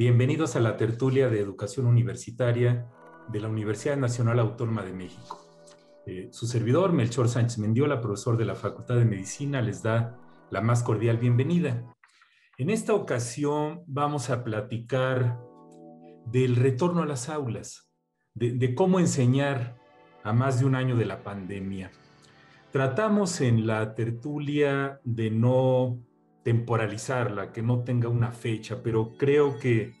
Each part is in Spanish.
Bienvenidos a la tertulia de educación universitaria de la Universidad Nacional Autónoma de México. Eh, su servidor, Melchor Sánchez Mendiola, profesor de la Facultad de Medicina, les da la más cordial bienvenida. En esta ocasión vamos a platicar del retorno a las aulas, de cómo enseñar a más de un año de la pandemia. Tratamos en la tertulia de no temporalizarla, que no tenga una fecha, pero creo que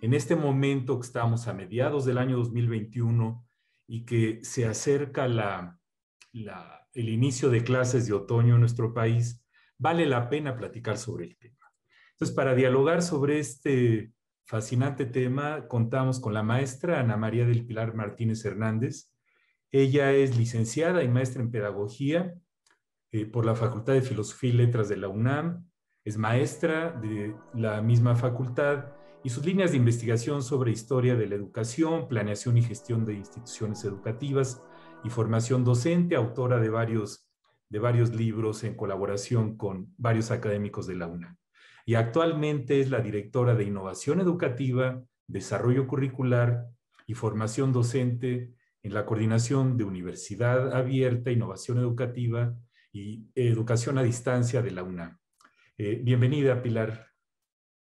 en este momento que estamos a mediados del año 2021 y que se acerca el inicio de clases de otoño en nuestro país, vale la pena platicar sobre el tema. Entonces, para dialogar sobre este fascinante tema, contamos con la maestra Ana María del Pilar Martínez Hernández. Ella es licenciada y maestra en pedagogía eh, por la Facultad de Filosofía y Letras de la UNAM, es maestra de la misma facultad y sus líneas de investigación sobre historia de la educación, planeación y gestión de instituciones educativas y formación docente, autora de varios, de varios libros en colaboración con varios académicos de la una Y actualmente es la directora de innovación educativa, desarrollo curricular y formación docente en la coordinación de Universidad Abierta, Innovación Educativa y Educación a Distancia de la una. Eh, bienvenida, Pilar.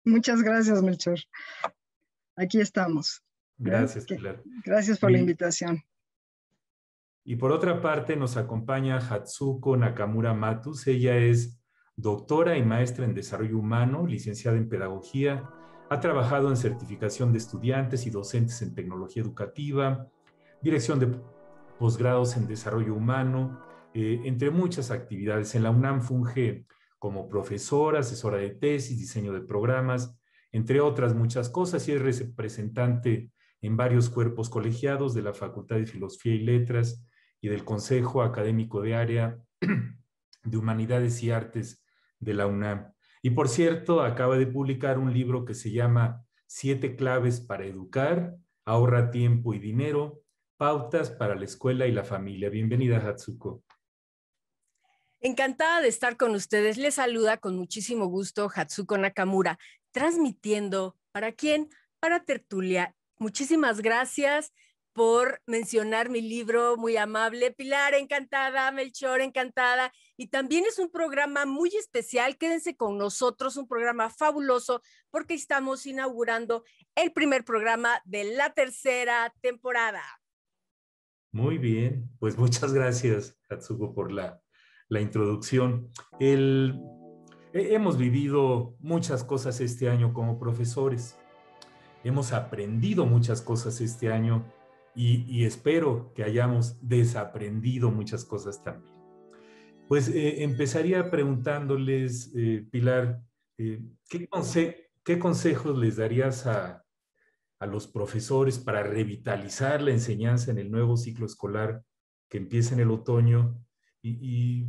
Muchas gracias, Melchor. Aquí estamos. Gracias, Pilar. Gracias por la invitación. Y por otra parte, nos acompaña Hatsuko Nakamura Matus. Ella es doctora y maestra en desarrollo humano, licenciada en pedagogía. Ha trabajado en certificación de estudiantes y docentes en tecnología educativa, dirección de posgrados en desarrollo humano, eh, entre muchas actividades. En la UNAM funge como profesora, asesora de tesis, diseño de programas, entre otras muchas cosas, y es representante en varios cuerpos colegiados de la Facultad de Filosofía y Letras y del Consejo Académico de Área de Humanidades y Artes de la UNAM. Y por cierto, acaba de publicar un libro que se llama Siete claves para educar, ahorra tiempo y dinero, pautas para la escuela y la familia. Bienvenida, Hatsuko. Encantada de estar con ustedes. Les saluda con muchísimo gusto Hatsuko Nakamura, transmitiendo para quién? Para Tertulia. Muchísimas gracias por mencionar mi libro muy amable. Pilar, encantada, Melchor, encantada. Y también es un programa muy especial. Quédense con nosotros, un programa fabuloso porque estamos inaugurando el primer programa de la tercera temporada. Muy bien, pues muchas gracias, Hatsuko, por la la introducción. hemos vivido muchas cosas este año como profesores, hemos aprendido muchas cosas este año y, espero que hayamos desaprendido muchas cosas también. Pues eh, empezaría preguntándoles, eh, Pilar, eh, ¿qué, consejos les darías a los profesores para revitalizar la enseñanza en el nuevo ciclo escolar que empieza en el otoño ¿Y,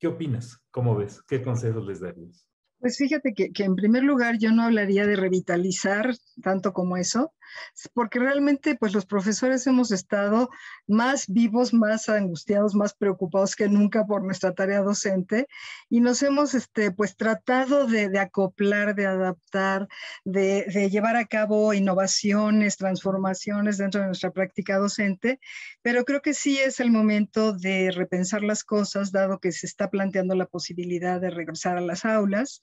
qué opinas? ¿Cómo ves? ¿Qué consejos les darías? Pues fíjate que, en primer lugar yo no hablaría de revitalizar tanto como eso, porque realmente pues los profesores hemos estado más vivos, más angustiados, más preocupados que nunca por nuestra tarea docente y nos hemos este, pues tratado de, acoplar, de adaptar, de, llevar a cabo innovaciones, transformaciones dentro de nuestra práctica docente, pero creo que sí es el momento de repensar las cosas, dado que se está planteando la posibilidad de regresar a las aulas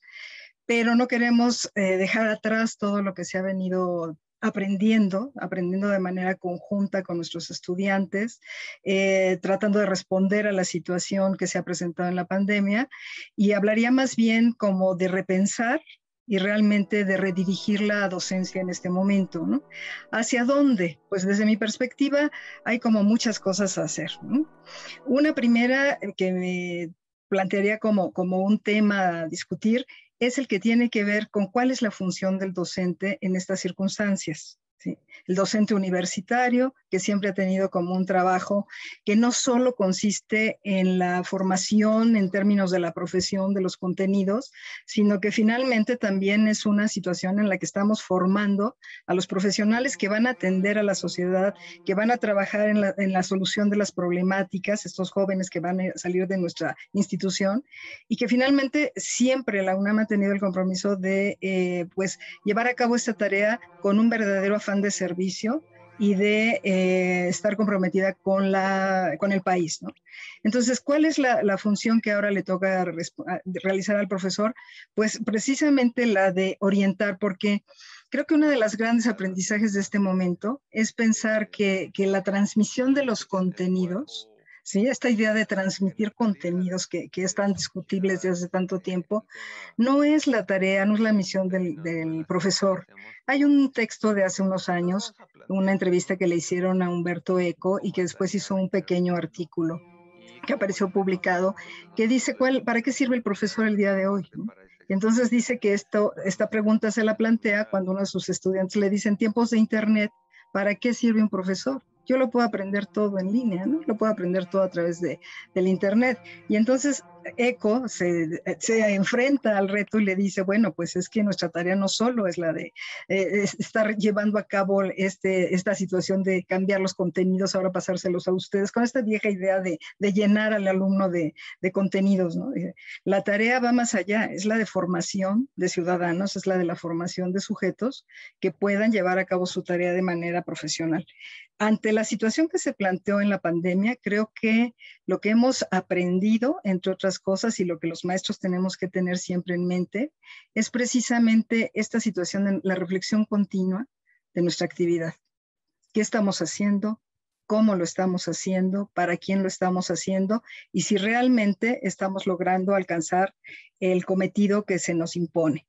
pero no queremos eh, dejar atrás todo lo que se ha venido aprendiendo, aprendiendo de manera conjunta con nuestros estudiantes, eh, tratando de responder a la situación que se ha presentado en la pandemia y hablaría más bien como de repensar y realmente de redirigir la docencia en este momento. ¿Hacia dónde? Pues desde mi perspectiva hay como muchas cosas a hacer. Una primera eh, que me plantearía como, como un tema a discutir es el que tiene que ver con cuál es la función del docente en estas circunstancias. El docente universitario, que siempre ha tenido como un trabajo que no solo consiste en la formación en términos de la profesión, de los contenidos, sino que finalmente también es una situación en la que estamos formando a los profesionales que van a atender a la sociedad, que van a trabajar en la, en la solución de las problemáticas, estos jóvenes que van a salir de nuestra institución, y que finalmente siempre la UNAM ha tenido el compromiso de eh, pues, llevar a cabo esta tarea con un verdadero afecto de servicio y de eh, estar comprometida con, la, con el país. Entonces, ¿cuál es la, función que ahora le toca realizar al profesor? Pues precisamente la de orientar, porque creo que uno de los grandes aprendizajes de este momento es pensar que, que la transmisión de los contenidos esta idea de transmitir contenidos que, están este discutibles desde hace tanto este, este tiempo, no es la tarea, no es la misión del, profesor. Hay un texto de hace unos años, una entrevista que le hicieron a Humberto Eco y que después hizo un pequeño artículo que apareció publicado, que dice cuál, para qué sirve el profesor el día de hoy. Entonces dice que esto, esta pregunta se la plantea cuando uno de sus estudiantes le dice tiempos de Internet, ¿para qué sirve un profesor? yo lo puedo aprender todo en línea, ¿no? Lo puedo aprender todo a través de, del Internet. Y entonces ECO se, enfrenta al reto y le dice, bueno, pues es que nuestra tarea no solo es la de eh, estar llevando a cabo este, esta situación de cambiar los contenidos, ahora pasárselos a ustedes, con esta vieja idea de, llenar al alumno de, contenidos. ¿no? Eh, la tarea va más allá, es la de formación de ciudadanos, es la de la formación de sujetos que puedan llevar a cabo su tarea de manera profesional. Ante la situación que se planteó en la pandemia, creo que lo que hemos aprendido, entre otras cosas, y lo que los maestros tenemos que tener siempre en mente, es precisamente esta situación de la reflexión continua de nuestra actividad. ¿Qué estamos haciendo? ¿Cómo lo estamos haciendo? ¿Para quién lo estamos haciendo? Y si realmente estamos logrando alcanzar el cometido que se nos impone.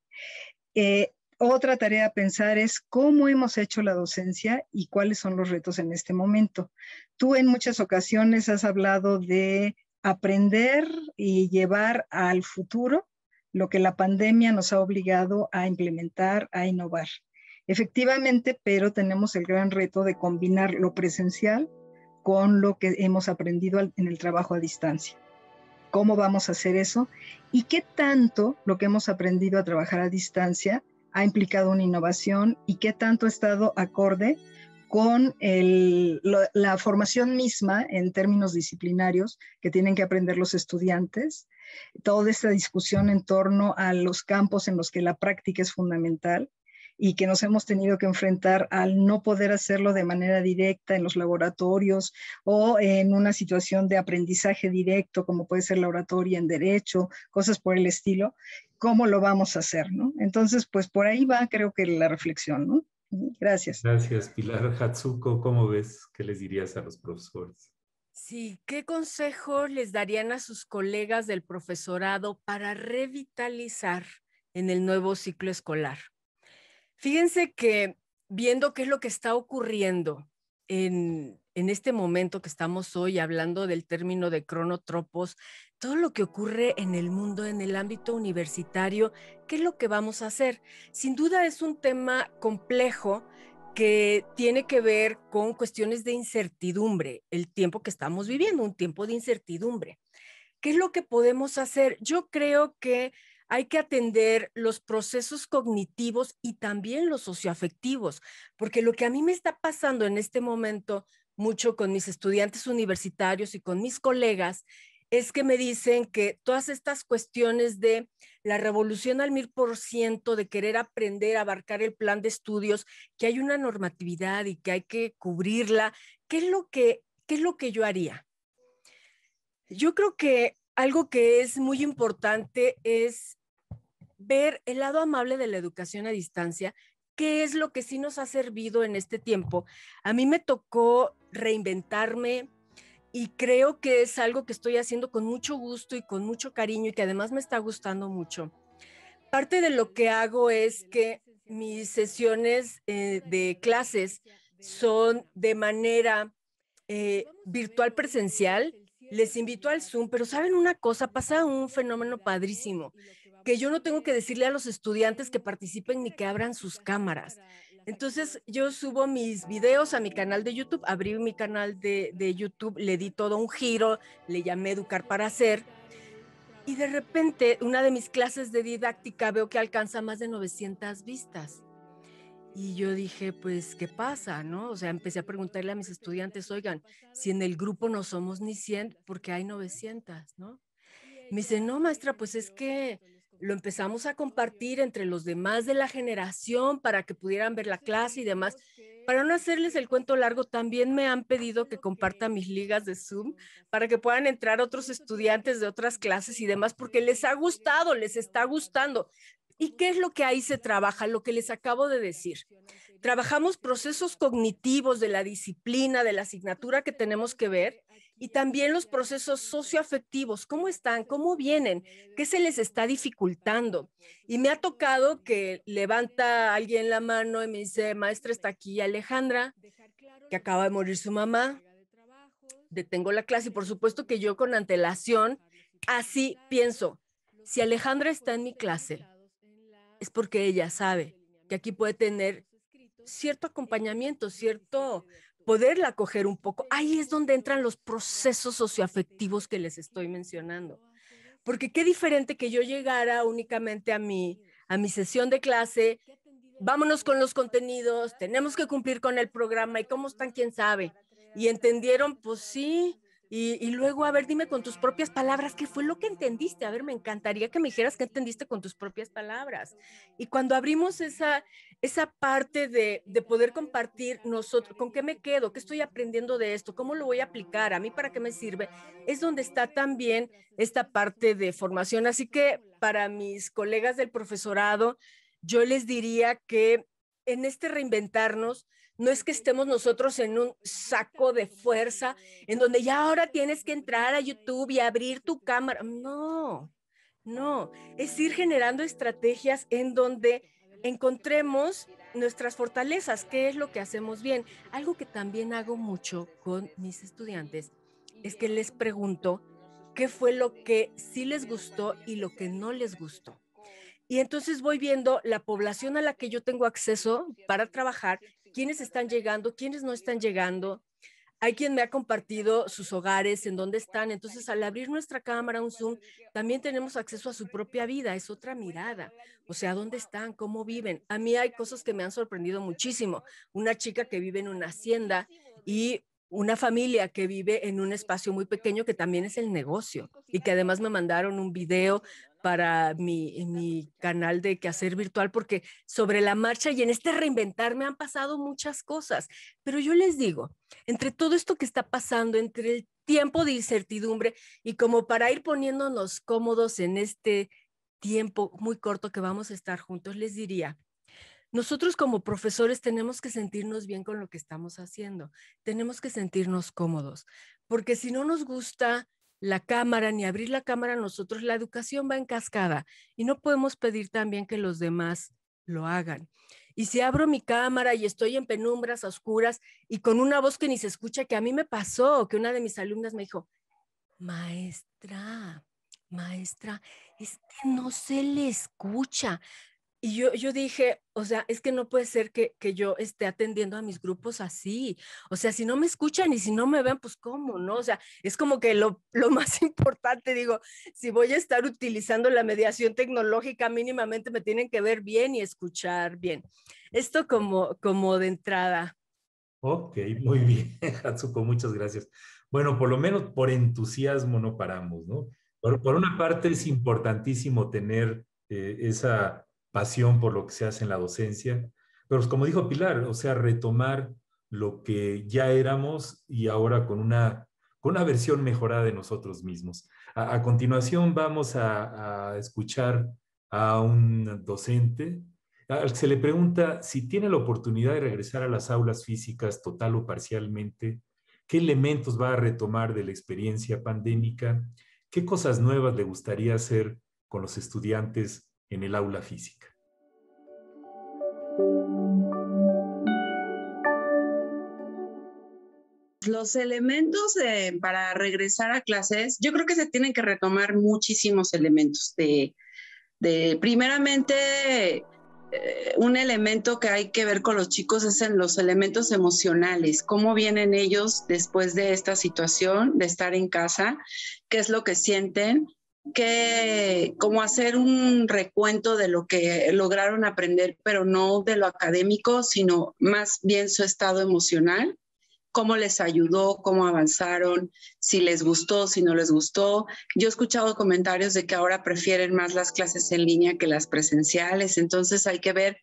Eh, otra tarea a pensar es cómo hemos hecho la docencia y cuáles son los retos en este momento. Tú en muchas ocasiones has hablado de aprender y llevar al futuro lo que la pandemia nos ha obligado a implementar, a innovar. Efectivamente, pero tenemos el gran reto de combinar lo presencial con lo que hemos aprendido en el trabajo a distancia. ¿Cómo vamos a hacer eso? ¿Y qué tanto lo que hemos aprendido a trabajar a distancia ha implicado una innovación y qué tanto ha estado acorde con la formación misma en términos disciplinarios que tienen que aprender los estudiantes, toda esta discusión en torno a los campos en los que la práctica es fundamental y que nos hemos tenido que enfrentar al no poder hacerlo de manera directa en los laboratorios o en una situación de aprendizaje directo, como puede ser la oratoria en derecho, cosas por el estilo, ¿cómo lo vamos a hacer? ¿no? Entonces, pues por ahí va, creo que la reflexión, ¿no? Mm, gracias. Gracias, Pilar Hatsuko. ¿Cómo ves? ¿Qué les dirías a los profesores? Sí, ¿qué consejos les darían a sus colegas del profesorado para revitalizar en el nuevo ciclo escolar? Fíjense que viendo qué es lo que está ocurriendo en, en este momento que estamos hoy hablando del término de cronotropos, todo lo que ocurre en el mundo, en el ámbito universitario, ¿qué es lo que vamos a hacer? Sin duda es un tema complejo que tiene que ver con cuestiones de incertidumbre, el tiempo que estamos viviendo, un tiempo de incertidumbre. ¿Qué es lo que podemos hacer? Yo creo que hay que atender los procesos cognitivos y también los socioafectivos, porque lo que a mí me está pasando en este momento mucho con mis estudiantes universitarios y con mis colegas es que me dicen que todas estas cuestiones de la revolución al mil por ciento, de querer aprender, abarcar el plan de estudios, que hay una normatividad y que hay que cubrirla, ¿qué es lo que, qué es lo que yo haría? Yo creo que algo que es muy importante es ver el lado amable de la educación a distancia, qué es lo que sí nos ha servido en este tiempo. A mí me tocó reinventarme y creo que es algo que estoy haciendo con mucho gusto y con mucho cariño y que además me está gustando mucho. Parte de lo que hago es que mis sesiones eh, de clases son de manera eh, virtual presencial. Les invito al Zoom, pero saben una cosa, pasa un fenómeno padrísimo Ah, pues, que yo no tengo que decirle a los estudiantes que participen ni que abran sus cámaras. Entonces yo subo mis videos a mi canal de YouTube, abrí mi canal de, de YouTube, le di todo un giro, le llamé Educar para Hacer. Y de repente, una de mis clases de didáctica veo que alcanza más de 900 vistas. Y yo dije, pues, ¿qué pasa? ¿No? O sea, empecé a preguntarle a mis estudiantes, oigan, si en el grupo no somos ni 100, porque hay 900, ¿no? Me dice, no, maestra, pues es que lo empezamos a compartir entre los demás de la generación para que pudieran ver la clase y demás. Para no hacerles el cuento largo, también me han pedido que comparta mis ligas de Zoom para que puedan entrar otros estudiantes de otras clases y demás, porque les ha gustado, les está gustando. ¿Y qué es lo que ahí se trabaja? Lo que les acabo de decir. Trabajamos procesos cognitivos de la disciplina, de la asignatura que tenemos que ver, y también los procesos socioafectivos, cómo están, cómo vienen, qué se les está dificultando. Y me ha tocado que levanta alguien la mano y me dice, maestra, está aquí Alejandra, que acaba de morir su mamá, detengo la clase y por supuesto que yo con antelación, así pienso, si Alejandra está en mi clase, es porque ella sabe que aquí puede tener cierto acompañamiento, cierto poderla acoger un poco. Ahí es donde entran los procesos socioafectivos que les estoy mencionando. Porque qué diferente que yo llegara únicamente a mi, a mi sesión de clase, vámonos con los contenidos, tenemos que cumplir con el programa y cómo están, quién sabe. Y entendieron, pues sí, y, luego, a ver, dime con tus propias palabras, ¿qué fue lo que entendiste? A ver, me encantaría que me dijeras qué entendiste con tus propias palabras. Y cuando abrimos esa, esa parte de, de poder compartir nosotros, ¿con qué me quedo? ¿Qué estoy aprendiendo de esto? ¿Cómo lo voy a aplicar? ¿A mí para qué me sirve? Es donde está también esta parte de formación. Así que para mis colegas del profesorado, yo les diría que en este reinventarnos, no es que estemos nosotros en un saco de fuerza en donde ya ahora tienes que entrar a YouTube y abrir tu cámara. No, no, es ir generando estrategias en donde encontremos nuestras fortalezas, qué es lo que hacemos bien. Algo que también hago mucho con mis estudiantes es que les pregunto qué fue lo que sí les gustó y lo que no les gustó. Y entonces voy viendo la población a la que yo tengo acceso para trabajar quiénes están llegando, quiénes no están llegando. Hay quien me ha compartido sus hogares, en dónde están. Entonces, al abrir nuestra cámara, un Zoom, también tenemos acceso a su propia vida, es otra mirada. O sea, ¿dónde están? ¿Cómo viven? A mí hay cosas que me han sorprendido muchísimo. Una chica que vive en una hacienda y una familia que vive en un espacio muy pequeño que también es el negocio y que además me mandaron un video para mi, canal de quehacer virtual porque sobre la marcha y en este reinventar me han pasado muchas cosas, pero yo les digo, entre todo esto que está pasando, entre el tiempo de incertidumbre y como para ir poniéndonos cómodos en este tiempo muy corto que vamos a estar juntos, les diría, nosotros como profesores tenemos que sentirnos bien con lo que estamos haciendo, tenemos que sentirnos cómodos, porque si no nos gusta la cámara ni abrir la cámara nosotros, la educación va en cascada y no podemos pedir también que los demás lo hagan. Y si abro mi cámara y estoy en penumbras oscuras y con una voz que ni se escucha, que a mí me pasó, que una de mis alumnas me dijo, maestra, maestra, es que no se le escucha, y yo, dije, o sea, es que no puede ser que, yo esté atendiendo a mis grupos así. O sea, si no me escuchan y si no me ven, pues cómo, ¿no? O sea, es como que lo, más importante, digo, si voy a estar utilizando la mediación tecnológica mínimamente, me tienen que ver bien y escuchar bien. Esto como, como de entrada. Ok, muy bien, Hatsuko, muchas gracias. Bueno, por lo menos por entusiasmo no paramos, ¿no? Por, una parte es importantísimo tener eh, esa pasión por lo que se hace en la docencia, pero como dijo Pilar, o sea, retomar lo que ya éramos y ahora con una, con una versión mejorada de nosotros mismos. A, continuación vamos a, a, escuchar a un docente se le pregunta si tiene la oportunidad de regresar a las aulas físicas total o parcialmente, qué elementos va a retomar de la experiencia pandémica, qué cosas nuevas le gustaría hacer con los estudiantes en el aula física. Los elementos eh, para regresar a clases, yo creo que se tienen que retomar muchísimos elementos de, primeramente, eh, un elemento que hay que ver con los chicos es en los elementos emocionales, cómo vienen ellos después de esta situación, de estar en casa, qué es lo que sienten, que como hacer un recuento de lo que lograron aprender, pero no de lo académico, sino más bien su estado emocional, cómo les ayudó, cómo avanzaron, si les gustó, si no les gustó. Yo he escuchado comentarios de que ahora prefieren más las clases en línea que las presenciales, entonces hay que ver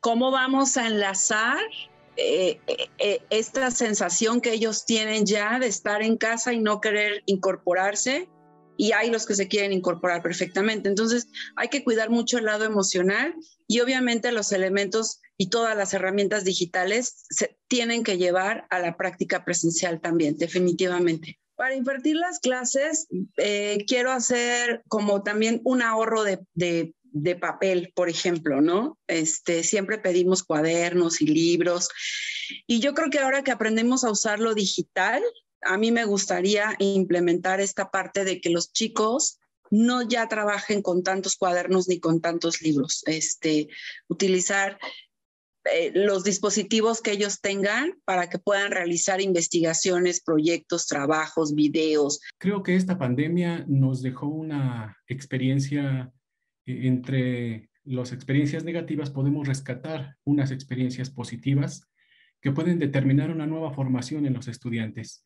cómo vamos a enlazar eh, eh, esta sensación que ellos tienen ya de estar en casa y no querer incorporarse y hay los que se quieren incorporar perfectamente. Entonces, hay que cuidar mucho el lado emocional y obviamente los elementos y todas las herramientas digitales se tienen que llevar a la práctica presencial también, definitivamente. Para invertir las clases, eh, quiero hacer como también un ahorro de, papel, por ejemplo, ¿no? Este, siempre pedimos cuadernos y libros. Y yo creo que ahora que aprendemos a usar lo digital, a mí me gustaría implementar esta parte de que los chicos no ya trabajen con tantos cuadernos ni con tantos libros, este, utilizar eh, los dispositivos que ellos tengan para que puedan realizar investigaciones, proyectos, trabajos, videos. Creo que esta pandemia nos dejó una experiencia e, entre las experiencias negativas, podemos rescatar unas experiencias positivas que pueden determinar una nueva formación en los estudiantes.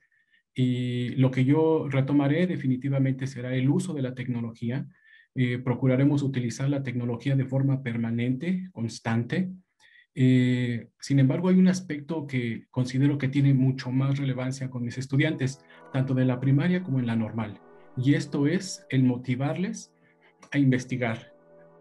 Y lo que yo retomaré definitivamente será el uso de la tecnología. Eh, procuraremos utilizar la tecnología de forma permanente, constante. Eh, sin embargo, hay un aspecto que considero que tiene mucho más relevancia con mis estudiantes, tanto de la primaria como en la normal. Y esto es el motivarles a investigar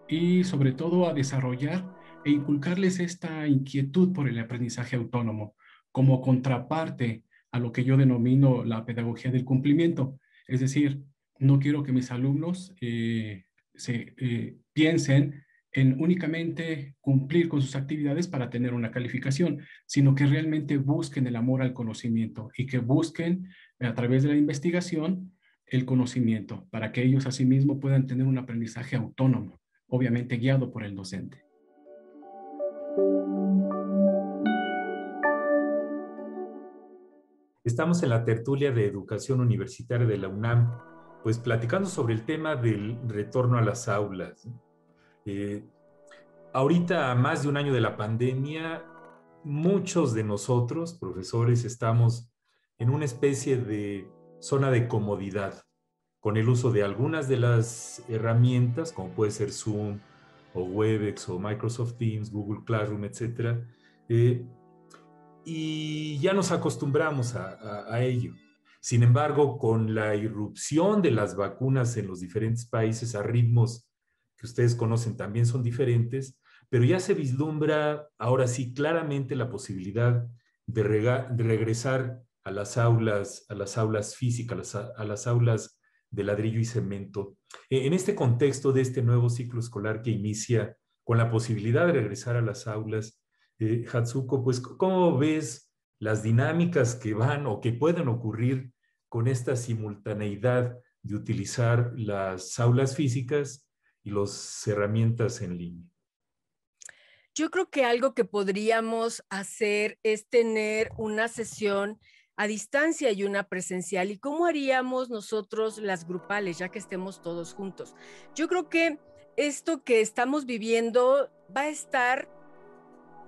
y sobre todo a desarrollar e inculcarles esta inquietud por el aprendizaje autónomo como contraparte a lo que yo denomino la pedagogía del cumplimiento. Es decir, no quiero que mis alumnos eh, se, eh, piensen en únicamente cumplir con sus actividades para tener una calificación, sino que realmente busquen el amor al conocimiento y que busquen a través de la investigación el conocimiento para que ellos asimismo puedan tener un aprendizaje autónomo, obviamente guiado por el docente. Estamos en la tertulia de educación universitaria de la UNAM, pues platicando sobre el tema del retorno a las aulas. Eh, ahorita, a más de un año de la pandemia, muchos de nosotros, profesores, estamos en una especie de zona de comodidad con el uso de algunas de las herramientas, como puede ser Zoom o Webex o Microsoft Teams, Google Classroom, etcétera, eh, y ya nos acostumbramos a, ello. Sin embargo, con la irrupción de las vacunas en los diferentes países a ritmos que ustedes conocen también son diferentes, pero ya se vislumbra ahora sí claramente la posibilidad de, regresar a las aulas, a las aulas físicas, a las, aulas de ladrillo y cemento. E, en este contexto de este nuevo ciclo escolar que inicia con la posibilidad de regresar a las aulas, eh, Hatsuko, pues ¿cómo ves las dinámicas que van o que pueden ocurrir con esta simultaneidad de utilizar las aulas físicas y las herramientas en línea? Yo creo que algo que podríamos hacer es tener una sesión a distancia y una presencial. ¿Y cómo haríamos nosotros las grupales, ya que estemos todos juntos? Yo creo que esto que estamos viviendo va a estar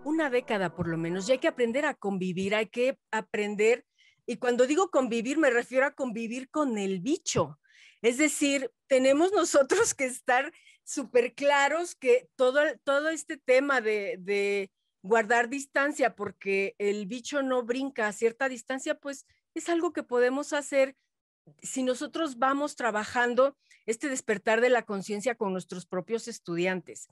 una década por lo menos, y hay que aprender a convivir, hay que aprender, y cuando digo convivir me refiero a convivir con el bicho, es decir, tenemos nosotros que estar súper claros que todo, todo este tema de, de, guardar distancia, porque el bicho no brinca a cierta distancia, pues es algo que podemos hacer si nosotros vamos trabajando este despertar de la conciencia con nuestros propios estudiantes.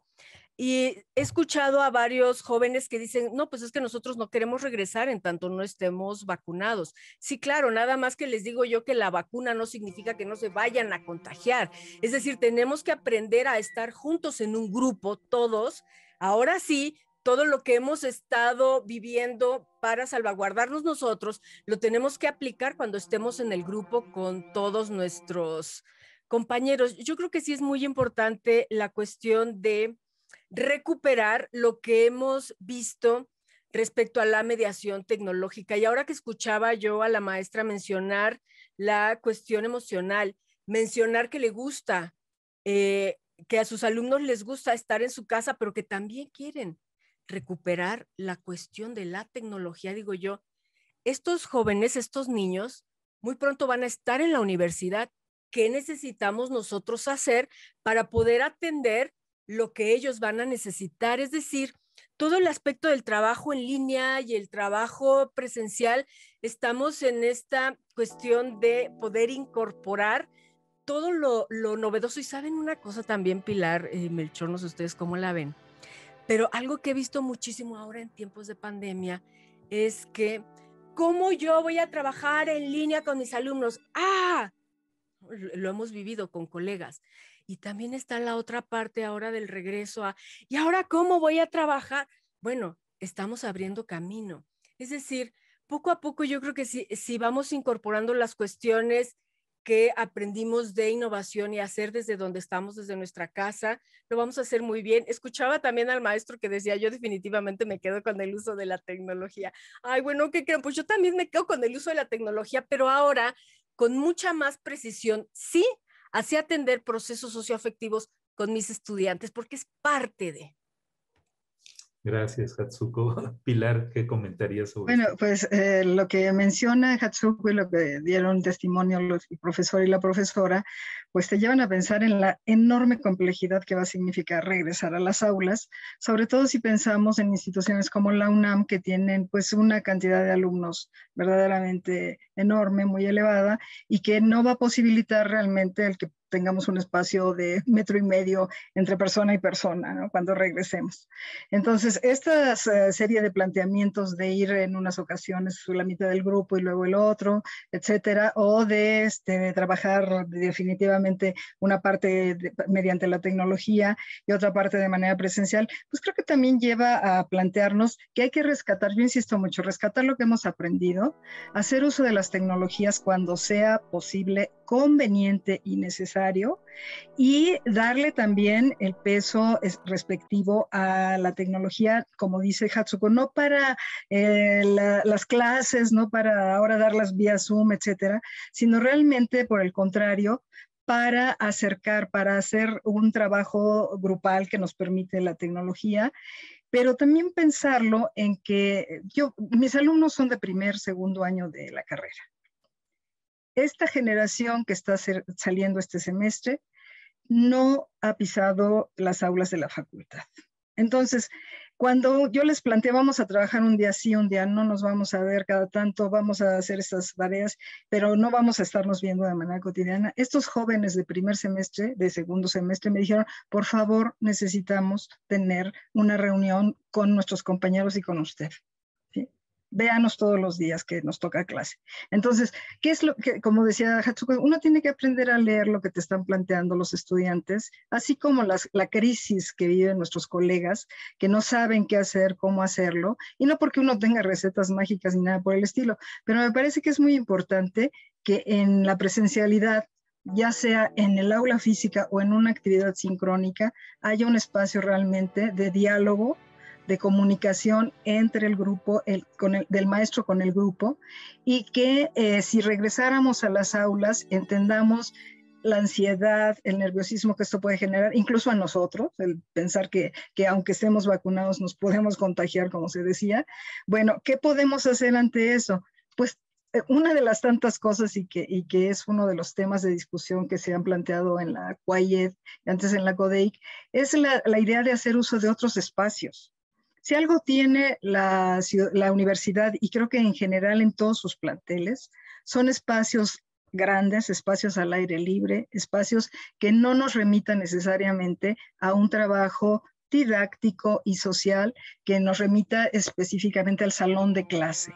Y he escuchado a varios jóvenes que dicen, no, pues es que nosotros no queremos regresar en tanto no estemos vacunados. Sí, claro, nada más que les digo yo que la vacuna no significa que no se vayan a contagiar. Es decir, tenemos que aprender a estar juntos en un grupo, todos. Ahora sí, todo lo que hemos estado viviendo para salvaguardarnos nosotros, lo tenemos que aplicar cuando estemos en el grupo con todos nuestros compañeros. Yo creo que sí es muy importante la cuestión de recuperar lo que hemos visto respecto a la mediación tecnológica. Y ahora que escuchaba yo a la maestra mencionar la cuestión emocional, mencionar que le gusta, eh, que a sus alumnos les gusta estar en su casa, pero que también quieren recuperar la cuestión de la tecnología, digo yo, estos jóvenes, estos niños, muy pronto van a estar en la universidad. ¿Qué necesitamos nosotros hacer para poder atender lo que ellos van a necesitar, es decir, todo el aspecto del trabajo en línea y el trabajo presencial, estamos en esta cuestión de poder incorporar todo lo, novedoso. Y saben una cosa también, Pilar, y eh, Melchor, no ustedes cómo la ven, pero algo que he visto muchísimo ahora en tiempos de pandemia es que, ¿cómo yo voy a trabajar en línea con mis alumnos? Ah, lo hemos vivido con colegas y también está la otra parte ahora del regreso a, ¿y ahora cómo voy a trabajar? Bueno, estamos abriendo camino. Es decir, poco a poco yo creo que si, si vamos incorporando las cuestiones que aprendimos de innovación y hacer desde donde estamos, desde nuestra casa, lo vamos a hacer muy bien. Escuchaba también al maestro que decía, yo definitivamente me quedo con el uso de la tecnología. Ay, bueno, ¿qué creen? Pues yo también me quedo con el uso de la tecnología, pero ahora con mucha más precisión, sí, así atender procesos socioafectivos con mis estudiantes, porque es parte de. Gracias, Hatsuko. Pilar, ¿qué comentarías sobre Bueno, pues eh, lo que menciona Hatsuko y lo que dieron testimonio el profesor y la profesora, pues te llevan a pensar en la enorme complejidad que va a significar regresar a las aulas, sobre todo si pensamos en instituciones como la UNAM, que tienen pues una cantidad de alumnos verdaderamente enorme, muy elevada, y que no va a posibilitar realmente el que tengamos un espacio de metro y medio entre persona y persona cuando regresemos. Entonces, esta serie de planteamientos de ir en unas ocasiones la mitad del grupo y luego el otro, etcétera, o de, este, trabajar definitivamente una parte mediante la tecnología y otra parte de manera presencial, pues creo que también lleva a plantearnos que hay que rescatar, yo insisto mucho, rescatar lo que hemos aprendido, hacer uso de las tecnologías cuando sea posible conveniente y necesario y darle también el peso respectivo a la tecnología, como dice Hatsuko, no para eh, las clases, no para ahora darlas vía Zoom, etcétera, sino realmente, por el contrario, para acercar, para hacer un trabajo grupal que nos permite la tecnología pero también pensarlo en que yo, mis alumnos son de primer, segundo año de la carrera esta generación que está saliendo este semestre no ha pisado las aulas de la facultad. Entonces, cuando yo les planteé, vamos a trabajar un día sí, un día no, nos vamos a ver cada tanto, vamos a hacer estas tareas, pero no vamos a estarnos viendo de manera cotidiana, estos jóvenes de primer semestre, de segundo semestre, me dijeron, por favor, necesitamos tener una reunión con nuestros compañeros y con usted véanos todos los días que nos toca clase. Entonces, ¿qué es lo que, como decía Hatsuko, uno tiene que aprender a leer lo que te están planteando los estudiantes, así como la crisis que viven nuestros colegas, que no saben qué hacer, cómo hacerlo, y no porque uno tenga recetas mágicas ni nada por el estilo, pero me parece que es muy importante que en la presencialidad ya sea en el aula física o en una actividad sincrónica, haya un espacio realmente de diálogo de comunicación entre el grupo, el, con el, del maestro con el grupo, y que eh, si regresáramos a las aulas entendamos la ansiedad, el nerviosismo que esto puede generar, incluso a nosotros, el pensar que, que, aunque estemos vacunados nos podemos contagiar, como se decía. Bueno, ¿qué podemos hacer ante eso? Pues eh, una de las tantas cosas y que, y que es uno de los temas de discusión que se han planteado en la y antes en la CODEIC, es la, la idea de hacer uso de otros espacios. Si algo tiene la, universidad, y creo que en general en todos sus planteles, son espacios grandes, espacios al aire libre, espacios que no nos remitan necesariamente a un trabajo didáctico y social que nos remita específicamente al salón de clase.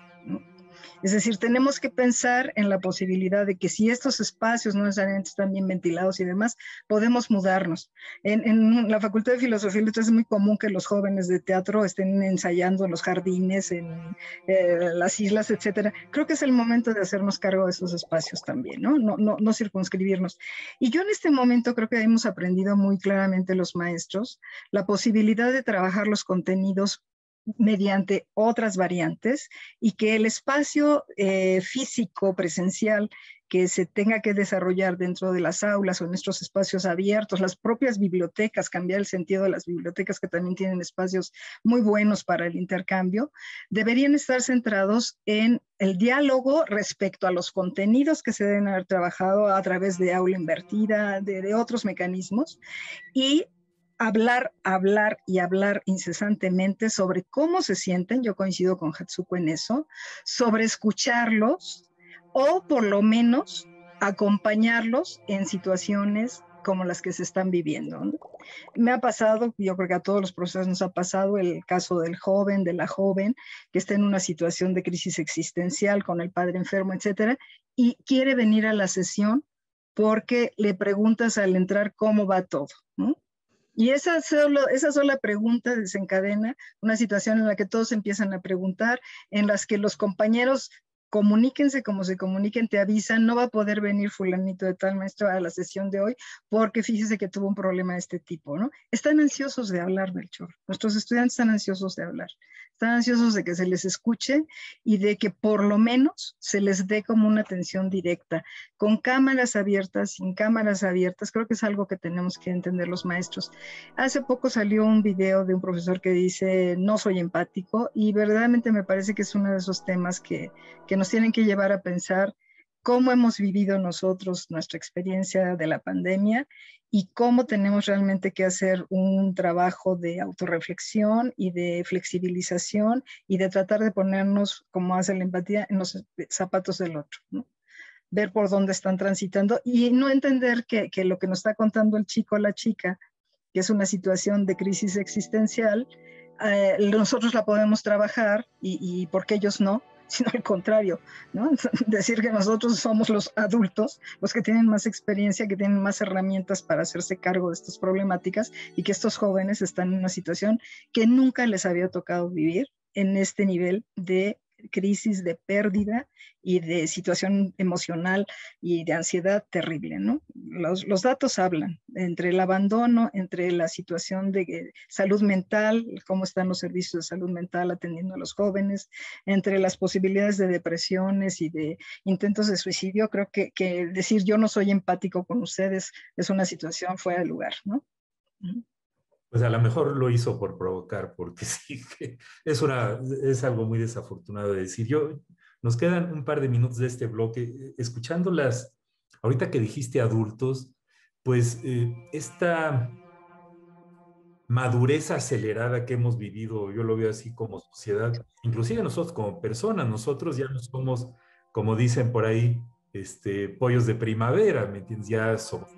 Es decir, tenemos que pensar en la posibilidad de que si estos espacios no están bien ventilados y demás, podemos mudarnos. En, la Facultad de Filosofía y Letras es muy común que los jóvenes de teatro estén ensayando en los jardines, en eh, las islas, etcétera. Creo que es el momento de hacernos cargo de esos espacios también, ¿no? no circunscribirnos. Y yo en este momento creo que hemos aprendido muy claramente los maestros la posibilidad de trabajar los contenidos mediante otras variantes y que el espacio eh, físico presencial que se tenga que desarrollar dentro de las aulas o en nuestros espacios abiertos, las propias bibliotecas, cambiar el sentido de las bibliotecas que también tienen espacios muy buenos para el intercambio, deberían estar centrados en el diálogo respecto a los contenidos que se deben haber trabajado a través de aula invertida, de otros mecanismos, y hablar, hablar y hablar incesantemente sobre cómo se sienten, yo coincido con Hatsuko en eso, sobre escucharlos o por lo menos acompañarlos en situaciones como las que se están viviendo. Me ha pasado, yo creo que a todos los procesos nos ha pasado el caso del joven, de la joven, que está en una situación de crisis existencial con el padre enfermo, etcétera, y quiere venir a la sesión porque le preguntas al entrar cómo va todo, ¿no? Y esa, sola pregunta desencadena una situación en la que todos empiezan a preguntar, en las que los compañeros comuníquense como se comuniquen, te avisan, no va a poder venir fulanito de tal maestro a la sesión de hoy porque fíjese que tuvo un problema de este tipo, ¿no? Están ansiosos de hablar, Melchor. Nuestros estudiantes están ansiosos de hablar están ansiosos de que se les escuche y de que por lo menos se les dé como una atención directa, con cámaras abiertas, sin cámaras abiertas, creo que es algo que tenemos que entender los maestros. Hace poco salió un video de un profesor que dice, no soy empático, y verdaderamente me parece que es uno de esos temas que, que nos tienen que llevar a pensar cómo hemos vivido nosotros nuestra experiencia de la pandemia y cómo tenemos realmente que hacer un trabajo de autorreflexión y de flexibilización y de tratar de ponernos, como hace la empatía, en los zapatos del otro. ver por dónde están transitando y no entender que, que lo que nos está contando el chico o la chica, que es una situación de crisis existencial, eh, nosotros la podemos trabajar y, y por qué ellos no, sino al contrario, ¿no? Decir que nosotros somos los adultos, los que tienen más experiencia, que tienen más herramientas para hacerse cargo de estas problemáticas y que estos jóvenes están en una situación que nunca les había tocado vivir en este nivel de crisis de pérdida y de situación emocional y de ansiedad terrible, ¿no? Los, datos hablan entre el abandono, entre la situación de eh, salud mental, cómo están los servicios de salud mental atendiendo a los jóvenes, entre las posibilidades de depresiones y de intentos de suicidio. Creo que, decir yo no soy empático con ustedes es una situación fuera de lugar, ¿no? Pues a lo mejor lo hizo por provocar, porque sí, es, una, es algo muy desafortunado de decir. Yo, nos quedan un par de minutos de este bloque. Eh, escuchándolas, ahorita que dijiste adultos, pues eh, esta madurez acelerada que hemos vivido, yo lo veo así como sociedad, inclusive nosotros como personas, nosotros ya no somos, como dicen por ahí, este, pollos de primavera, ¿me entiendes? Ya somos,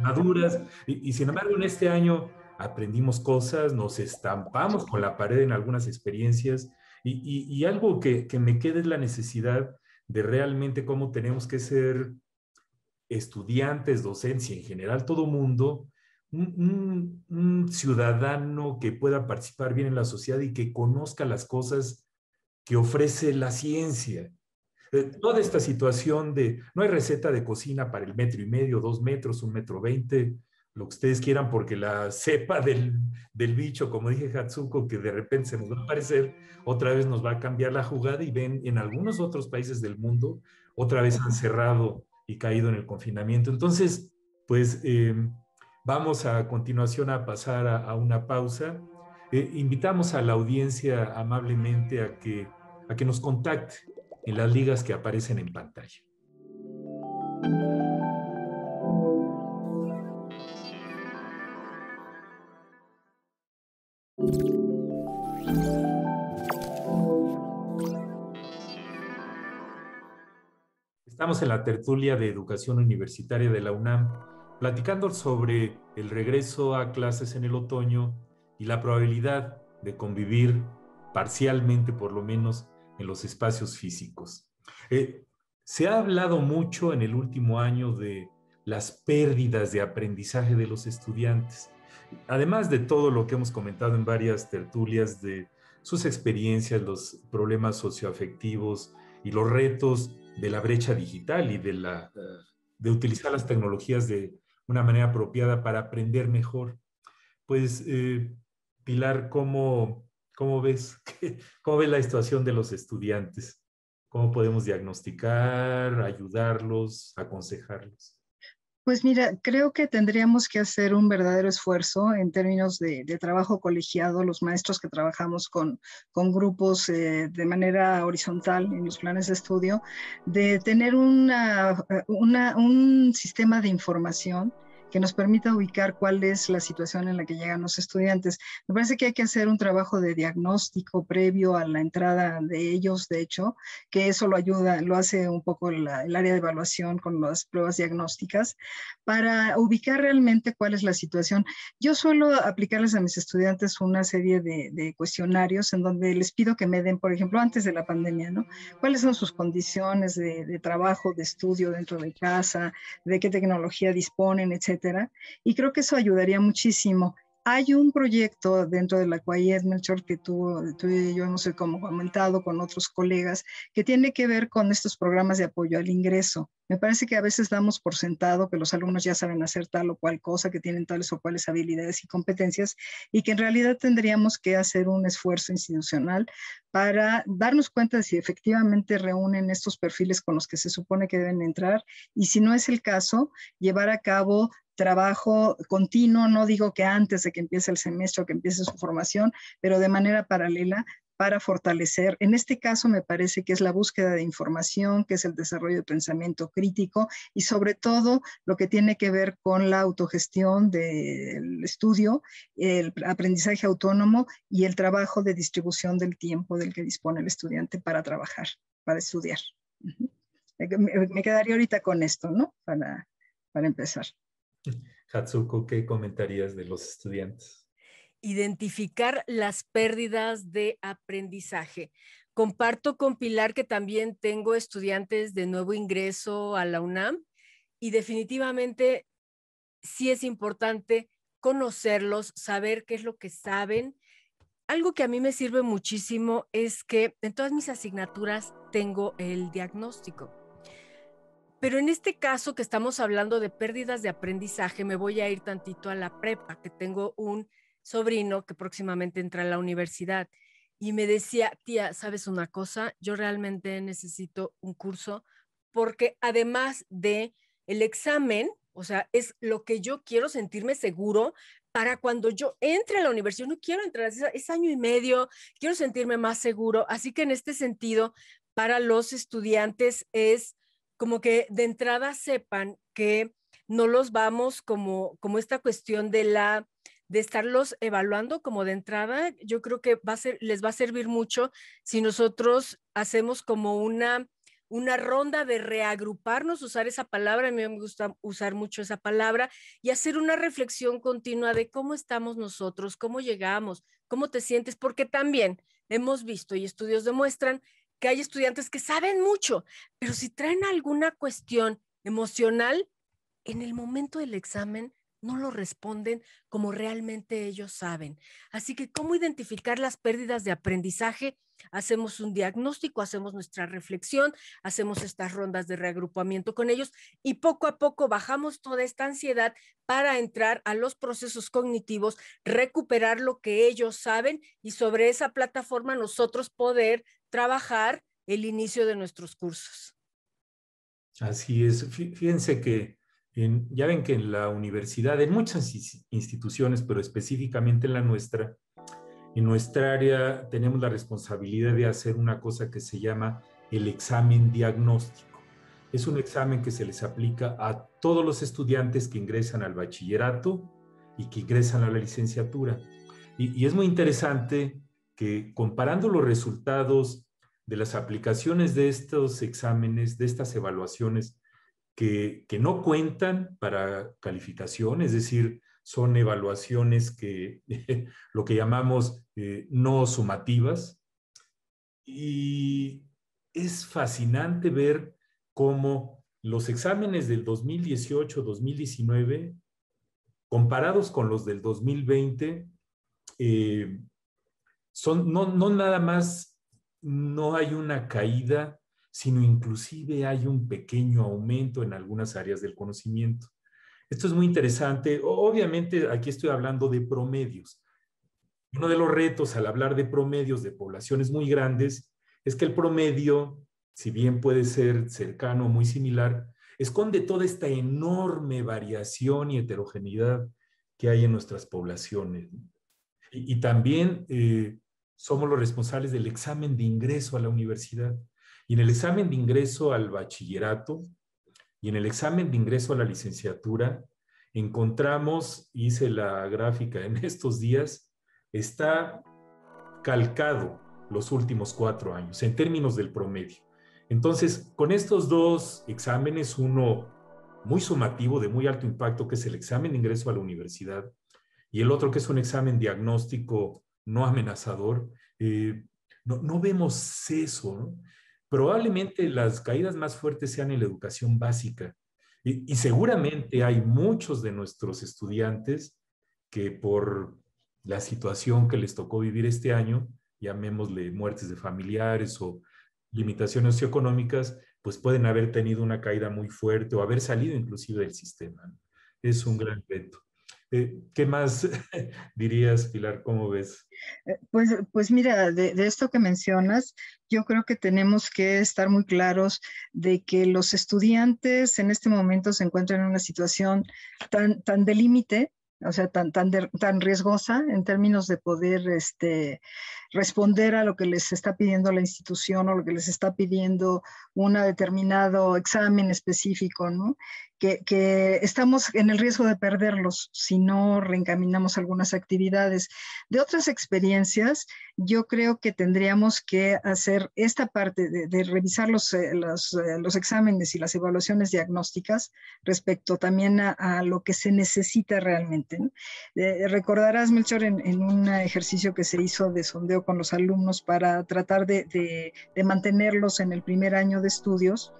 maduras. y sin embargo, en este año aprendimos cosas, nos estampamos con la pared en algunas experiencias y, algo que, me queda es la necesidad de realmente cómo tenemos que ser estudiantes, docencia en general, todo mundo, un, ciudadano que pueda participar bien en la sociedad y que conozca las cosas que ofrece la ciencia. Eh, toda esta situación de no hay receta de cocina para el metro y medio, dos metros, un metro veinte, lo que ustedes quieran, porque la cepa del, bicho, como dije Hatsuko, que de repente se nos va a aparecer, otra vez nos va a cambiar la jugada y ven, en algunos otros países del mundo, otra vez han cerrado y caído en el confinamiento. Entonces, pues eh, vamos a continuación a pasar a, una pausa. Eh, invitamos a la audiencia amablemente a que, a que nos contacte en las ligas que aparecen en pantalla. Estamos en la tertulia de educación universitaria de la UNAM, platicando sobre el regreso a clases en el otoño y la probabilidad de convivir parcialmente, por lo menos, en los espacios físicos. Eh, se ha hablado mucho en el último año de las pérdidas de aprendizaje de los estudiantes, además de todo lo que hemos comentado en varias tertulias de sus experiencias, los problemas socioafectivos y los retos de la brecha digital y de, la, de utilizar las tecnologías de una manera apropiada para aprender mejor. Pues, eh, Pilar, ¿cómo, ves, ¿cómo ves la situación de los estudiantes? ¿Cómo podemos diagnosticar, ayudarlos, aconsejarlos? Pues mira, creo que tendríamos que hacer un verdadero esfuerzo en términos de, trabajo colegiado, los maestros que trabajamos con, grupos eh, de manera horizontal en los planes de estudio, de tener eh, un sistema de información que nos permita ubicar cuál es la situación en la que llegan los estudiantes. Me parece que hay que hacer un trabajo de diagnóstico previo a la entrada de ellos, de hecho, que eso lo ayuda, lo hace un poco el área de evaluación con las pruebas diagnósticas, para ubicar realmente cuál es la situación. Yo suelo aplicarles a mis estudiantes una serie de, cuestionarios en donde les pido que me den, por ejemplo, antes de la pandemia, ¿no? ¿Cuáles son sus condiciones de, de trabajo, de estudio dentro de casa, de qué tecnología disponen, etcétera? Y creo que eso ayudaría muchísimo. Hay un proyecto dentro de la es Melchor, que tú, y yo hemos comentado con otros colegas, que tiene que ver con estos programas de apoyo al ingreso. Me parece que a veces damos por sentado que los alumnos ya saben hacer tal o cual cosa, que tienen tales o cuales habilidades y competencias, y que en realidad tendríamos que hacer un esfuerzo institucional para darnos cuenta de si efectivamente reúnen estos perfiles con los que se supone que deben entrar, y si no es el caso, llevar a cabo trabajo continuo, no digo que antes de que empiece el semestre o que empiece su formación, pero de manera paralela para fortalecer, en este caso me parece que es la búsqueda de información, que es el desarrollo de pensamiento crítico y sobre todo lo que tiene que ver con la autogestión del estudio, el aprendizaje autónomo y el trabajo de distribución del tiempo del que dispone el estudiante para trabajar, para estudiar. Me quedaría ahorita con esto, ¿no? Para, para empezar. Hatsuko, ¿qué comentarías de los estudiantes? Identificar las pérdidas de aprendizaje. Comparto con Pilar que también tengo estudiantes de nuevo ingreso a la UNAM y definitivamente sí es importante conocerlos, saber qué es lo que saben. Algo que a mí me sirve muchísimo es que en todas mis asignaturas tengo el diagnóstico. Pero en este caso que estamos hablando de pérdidas de aprendizaje, me voy a ir tantito a la prepa, que tengo un sobrino que próximamente entra a la universidad y me decía, tía, ¿sabes una cosa? Yo realmente necesito un curso porque además de el examen, o sea, es lo que yo quiero sentirme seguro para cuando yo entre a la universidad, no quiero entrar, ese es año y medio, quiero sentirme más seguro. Así que en este sentido, para los estudiantes es como que de entrada sepan que no los vamos como, como esta cuestión de la de estarlos evaluando como de entrada, yo creo que va a ser, les va a servir mucho si nosotros hacemos como una, una ronda de reagruparnos, usar esa palabra, a mí me gusta usar mucho esa palabra, y hacer una reflexión continua de cómo estamos nosotros, cómo llegamos, cómo te sientes, porque también hemos visto y estudios demuestran que hay estudiantes que saben mucho, pero si traen alguna cuestión emocional, en el momento del examen no lo responden como realmente ellos saben. Así que, ¿cómo identificar las pérdidas de aprendizaje? hacemos un diagnóstico, hacemos nuestra reflexión, hacemos estas rondas de reagrupamiento con ellos y poco a poco bajamos toda esta ansiedad para entrar a los procesos cognitivos, recuperar lo que ellos saben y sobre esa plataforma nosotros poder trabajar el inicio de nuestros cursos. Así es. Fíjense que ya ven que en la universidad, en muchas instituciones, pero específicamente en la nuestra, en nuestra área tenemos la responsabilidad de hacer una cosa que se llama el examen diagnóstico. Es un examen que se les aplica a todos los estudiantes que ingresan al bachillerato y que ingresan a la licenciatura. Y, es muy interesante que comparando los resultados de las aplicaciones de estos exámenes, de estas evaluaciones que no cuentan para calificación, es decir, son evaluaciones que lo que llamamos eh, no sumativas. Y es fascinante ver cómo los exámenes del 2018-2019, comparados con los del 2020, eh, son, no, no nada más, no hay una caída, sino inclusive hay un pequeño aumento en algunas áreas del conocimiento. Esto es muy interesante. Obviamente, aquí estoy hablando de promedios. Uno de los retos al hablar de promedios de poblaciones muy grandes es que el promedio, si bien puede ser cercano o muy similar, esconde toda esta enorme variación y heterogeneidad que hay en nuestras poblaciones. Y, también eh, somos los responsables del examen de ingreso a la universidad. Y en el examen de ingreso al bachillerato, y en el examen de ingreso a la licenciatura encontramos, hice la gráfica en estos días, está calcado los últimos cuatro años en términos del promedio. Entonces, con estos dos exámenes, uno muy sumativo, de muy alto impacto, que es el examen de ingreso a la universidad, y el otro que es un examen diagnóstico no amenazador, eh, no, no, vemos eso. ¿no? probablemente las caídas más fuertes sean en la educación básica. Y, seguramente hay muchos de nuestros estudiantes que por la situación que les tocó vivir este año, llamémosle muertes de familiares o limitaciones socioeconómicas, pues pueden haber tenido una caída muy fuerte o haber salido inclusive del sistema. Es un gran reto. Eh, ¿Qué más dirías, Pilar? ¿Cómo ves? Eh, pues, pues mira, de, esto que mencionas, yo creo que tenemos que estar muy claros de que los estudiantes en este momento se encuentran en una situación tan, tan de límite, o sea, tan, tan, tan riesgosa en términos de poder este, responder a lo que les está pidiendo la institución o lo que les está pidiendo un determinado examen específico, ¿no? que, estamos en el riesgo de perderlos si no reencaminamos algunas actividades. De otras experiencias, yo creo que tendríamos que hacer esta parte de, revisar eh, eh, los, exámenes y las evaluaciones diagnósticas respecto también a, lo que se necesita realmente. Eh, recordarás, Melchor, en, un ejercicio que se hizo de sondeo con los alumnos para tratar de mantenerlos en el primer año de estudios,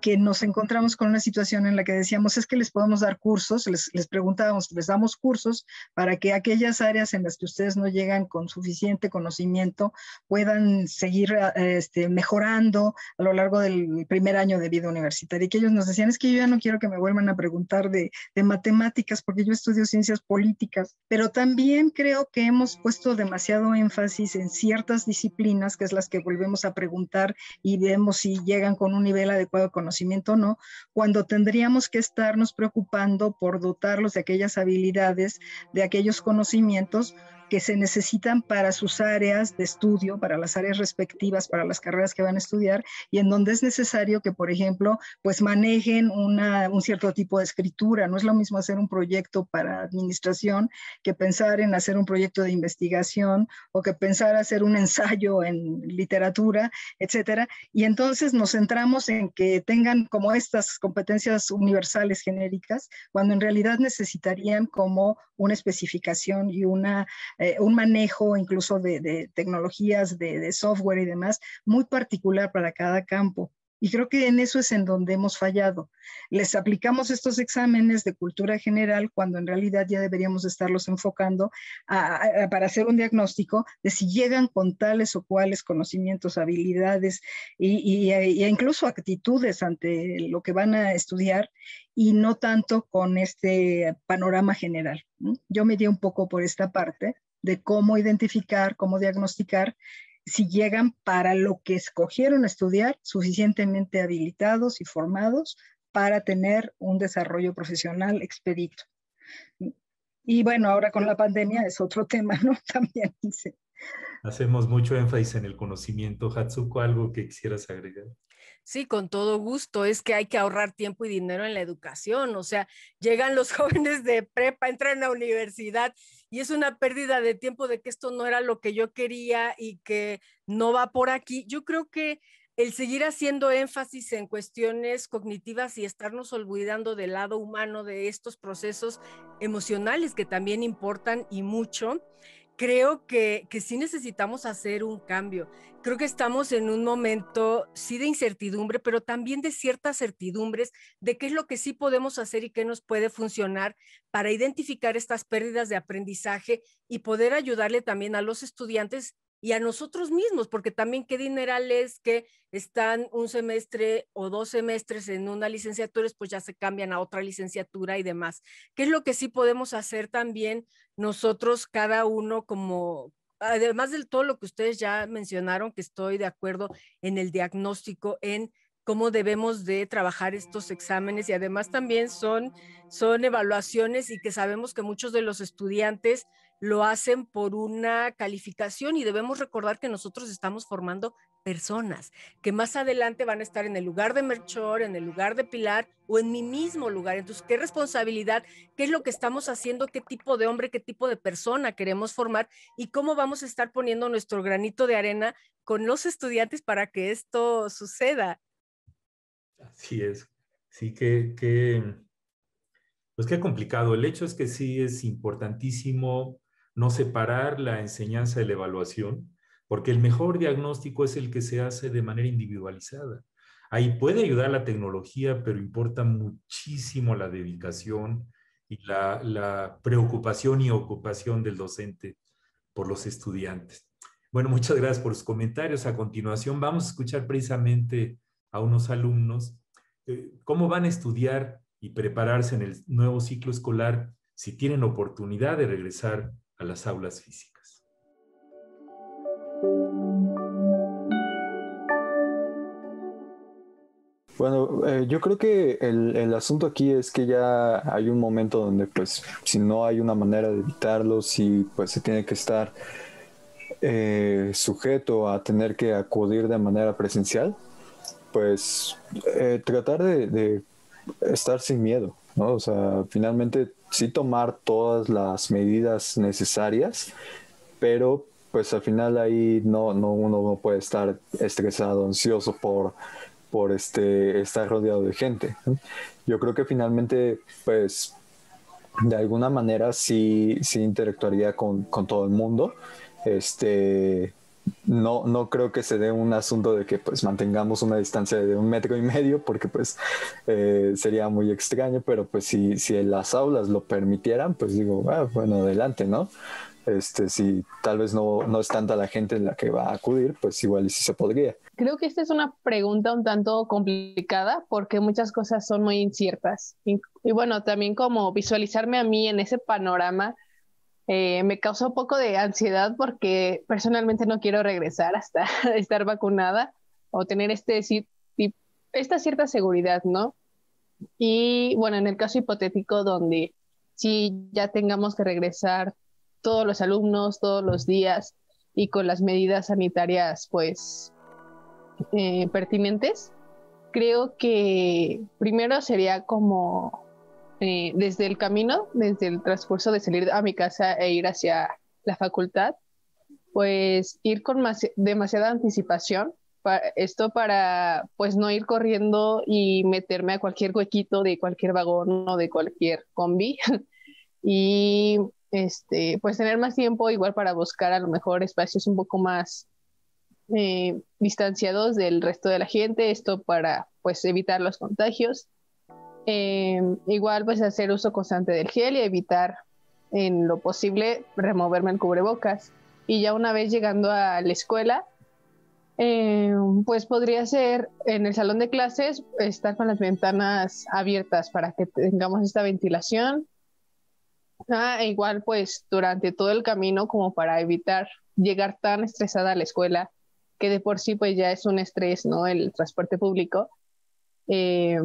que nos encontramos con una situación en la que decíamos es que les podemos dar cursos, les, les preguntábamos, les damos cursos para que aquellas áreas en las que ustedes no llegan con suficiente conocimiento puedan seguir ah, este, mejorando a lo largo del primer año de vida universitaria. Y que ellos nos decían, es que yo ya no quiero que me vuelvan a preguntar de, de matemáticas porque yo estudio ciencias políticas, pero también creo que hemos puesto demasiado énfasis en ciertas disciplinas, que es las que volvemos a preguntar y vemos si llegan con un nivel adecuado de conocimiento o no, cuando tendríamos tendríamos que estarnos preocupando por dotarlos de aquellas habilidades, de aquellos conocimientos que se necesitan para sus áreas de estudio, para las áreas respectivas, para las carreras que van a estudiar, y en donde es necesario que, por ejemplo, pues manejen un cierto tipo de escritura. No es lo mismo hacer un proyecto para administración que pensar en hacer un proyecto de investigación o que pensar hacer un ensayo en literatura, etcétera. Y entonces nos centramos en que tengan como estas competencias universales genéricas, cuando en realidad necesitarían como una especificación y una eh, un manejo incluso de, tecnologías, de, software y demás, muy particular para cada campo. Y creo que en eso es en donde hemos fallado. Les aplicamos estos exámenes de cultura general cuando en realidad ya deberíamos estarlos enfocando para hacer un diagnóstico de si llegan con tales o cuales conocimientos, habilidades y, e incluso actitudes ante lo que van a estudiar y no tanto con este panorama general. Yo me di un poco por esta parte de cómo identificar, cómo diagnosticar si llegan para lo que escogieron estudiar suficientemente habilitados y formados para tener un desarrollo profesional expedito. Y bueno, ahora con la pandemia es otro tema, ¿no? También dice. Hacemos mucho énfasis en el conocimiento. Hatsuko, ¿algo que quisieras agregar? Sí, con todo gusto. Es que hay que ahorrar tiempo y dinero en la educación. O sea, llegan los jóvenes de prepa, entran a universidad y es una pérdida de tiempo de que esto no era lo que yo quería y que no va por aquí. Yo creo que el seguir haciendo énfasis en cuestiones cognitivas y estarnos olvidando del lado humano de estos procesos emocionales que también importan y mucho, creo que, que sí necesitamos hacer un cambio. Creo que estamos en un momento, sí, de incertidumbre, pero también de ciertas certidumbres de qué es lo que sí podemos hacer y qué nos puede funcionar para identificar estas pérdidas de aprendizaje y poder ayudarle también a los estudiantes y a nosotros mismos, porque también qué dinerales que están un semestre o dos semestres en una licenciatura, pues ya se cambian a otra licenciatura y demás. ¿Qué es lo que sí podemos hacer también nosotros, cada uno como, además del todo lo que ustedes ya mencionaron, que estoy de acuerdo en el diagnóstico, en cómo debemos de trabajar estos exámenes y además también son, son evaluaciones y que sabemos que muchos de los estudiantes lo hacen por una calificación y debemos recordar que nosotros estamos formando personas que más adelante van a estar en el lugar de Merchor, en el lugar de Pilar o en mi mismo lugar. Entonces, ¿qué responsabilidad? ¿Qué es lo que estamos haciendo? ¿Qué tipo de hombre, qué tipo de persona queremos formar? ¿Y cómo vamos a estar poniendo nuestro granito de arena con los estudiantes para que esto suceda? Así es. Sí, que, que pues qué complicado. El hecho es que sí es importantísimo no separar la enseñanza de la evaluación, porque el mejor diagnóstico es el que se hace de manera individualizada. Ahí puede ayudar la tecnología, pero importa muchísimo la dedicación y la, preocupación y ocupación del docente por los estudiantes. Bueno, muchas gracias por sus comentarios. A continuación vamos a escuchar precisamente a unos alumnos eh, cómo van a estudiar y prepararse en el nuevo ciclo escolar si tienen oportunidad de regresar a las aulas físicas. Bueno, eh, yo creo que el, asunto aquí es que ya hay un momento donde pues si no hay una manera de evitarlo, si pues se tiene que estar eh, sujeto a tener que acudir de manera presencial, pues eh, tratar de estar sin miedo, o sea, finalmente sí tomar todas las medidas necesarias, pero pues al final ahí no, no uno no puede estar estresado, ansioso por, por este, estar rodeado de gente. Yo creo que finalmente, pues, de alguna manera sí, sí interactuaría con, con todo el mundo. Este, no, creo que se dé un asunto de que pues mantengamos una distancia de un metro y medio, porque pues eh, sería muy extraño, pero pues si, las aulas lo permitieran, pues digo, ah, bueno, adelante, ¿no? Este, si tal vez no, no es tanta la gente en la que va a acudir, pues igual y si se podría. Creo que esta es una pregunta un tanto complicada porque muchas cosas son muy inciertas. Y, y bueno, también como visualizarme a mí en ese panorama eh, me causó un poco de ansiedad porque personalmente no quiero regresar hasta estar vacunada o tener este, esta cierta seguridad, ¿no? Y bueno, en el caso hipotético donde si ya tengamos que regresar todos los alumnos, todos los días y con las medidas sanitarias pues eh, pertinentes, creo que primero sería como eh, desde el camino, desde el transcurso de salir a mi casa e ir hacia la facultad, pues ir con demasiada anticipación. esto para pues no ir corriendo y meterme a cualquier huequito de cualquier vagón o de cualquier combi. y este, pues tener más tiempo igual para buscar a lo mejor espacios un poco más eh, distanciados del resto de la gente, esto para pues evitar los contagios eh, igual pues hacer uso constante del gel y evitar en lo posible removerme el cubrebocas. Y ya una vez llegando a la escuela, eh, pues podría ser en el salón de clases estar con las ventanas abiertas para que tengamos esta ventilación. Ah, e igual pues durante todo el camino como para evitar llegar tan estresada a la escuela que de por sí pues ya es un estrés, ¿no? El transporte público. Eh,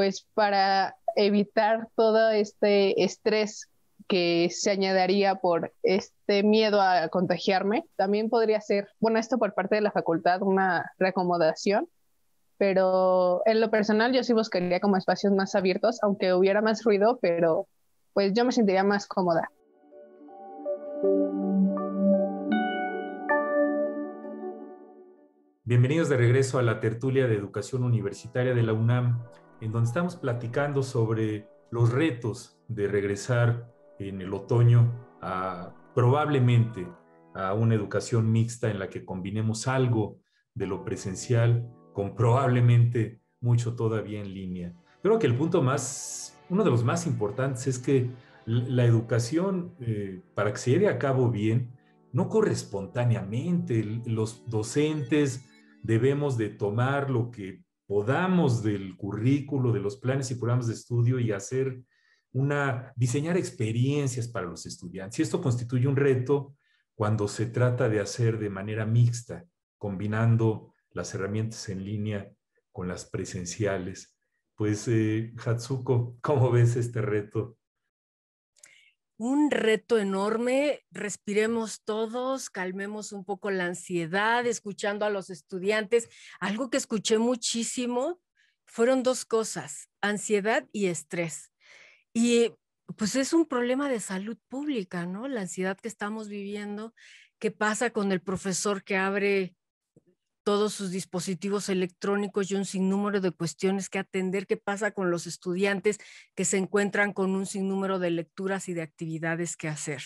pues para evitar todo este estrés que se añadiría por este miedo a contagiarme, también podría ser, bueno, esto por parte de la facultad, una reacomodación, pero en lo personal yo sí buscaría como espacios más abiertos, aunque hubiera más ruido, pero pues yo me sentiría más cómoda. Bienvenidos de regreso a la tertulia de educación universitaria de la UNAM en donde estamos platicando sobre los retos de regresar en el otoño a probablemente a una educación mixta en la que combinemos algo de lo presencial con probablemente mucho todavía en línea. Creo que el punto más, uno de los más importantes es que la educación, eh, para que se lleve a cabo bien, no corre espontáneamente. Los docentes debemos de tomar lo que podamos del currículo, de los planes y programas de estudio y hacer una, diseñar experiencias para los estudiantes. Y esto constituye un reto cuando se trata de hacer de manera mixta, combinando las herramientas en línea con las presenciales. Pues, eh, Hatsuko, ¿cómo ves este reto un reto enorme. Respiremos todos, calmemos un poco la ansiedad, escuchando a los estudiantes. Algo que escuché muchísimo fueron dos cosas, ansiedad y estrés. Y pues es un problema de salud pública, ¿no? La ansiedad que estamos viviendo, qué pasa con el profesor que abre todos sus dispositivos electrónicos y un sinnúmero de cuestiones que atender, qué pasa con los estudiantes que se encuentran con un sinnúmero de lecturas y de actividades que hacer.